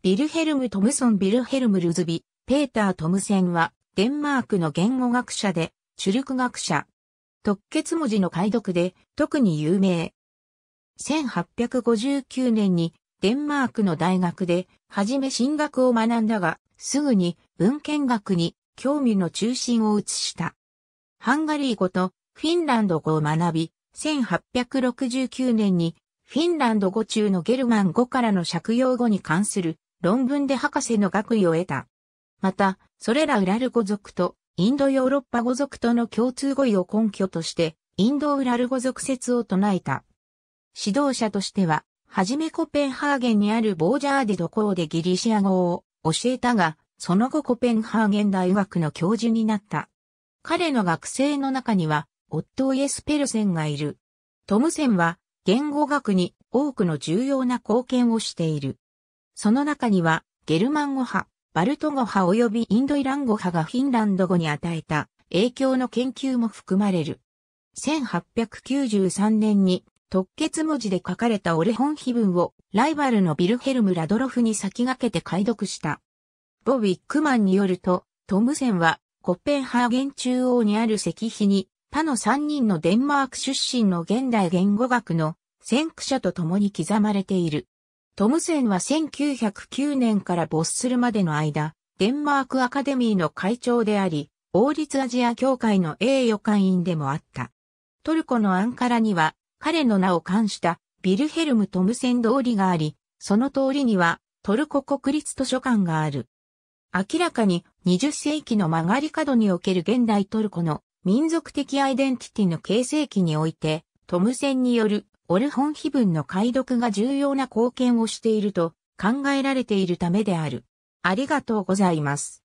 ビルヘルム・トムソン・ビルヘルム・ルズビ、ペーター・トムセンは、デンマークの言語学者で、主力学者。特決文字の解読で、特に有名。1859年に、デンマークの大学で、初め進学を学んだが、すぐに文献学に興味の中心を移した。ハンガリー語とフィンランド語を学び、1869年にフィンランド語中のゲルマン語からの借用語に関する論文で博士の学位を得た。また、それらウラル語族とインドヨーロッパ語族との共通語彙を根拠として、インドウラル語族説を唱えた。指導者としては、はじめコペンハーゲンにあるボージャーディド校でギリシア語を教えたが、その後コペンハーゲン大学の教授になった。彼の学生の中には、夫イエス・ペルセンがいる。トムセンは、言語学に多くの重要な貢献をしている。その中には、ゲルマン語派、バルト語派及びインドイラン語派がフィンランド語に与えた影響の研究も含まれる。1893年に特決文字で書かれたオレ本碑文をライバルのビルヘルム・ラドロフに先駆けて解読した。ボビックマンによると、トムセンはコッペンハーゲン中央にある石碑に他の3人のデンマーク出身の現代言語学の先駆者と共に刻まれている。トムセンは1909年から没するまでの間、デンマークアカデミーの会長であり、王立アジア協会の栄誉会員でもあった。トルコのアンカラには、彼の名を冠したビルヘルム・トムセン通りがあり、その通りにはトルコ国立図書館がある。明らかに20世紀の曲がり角における現代トルコの民族的アイデンティティの形成期において、トムセンによるオルホン碑文の解読が重要な貢献をしていると考えられているためである。ありがとうございます。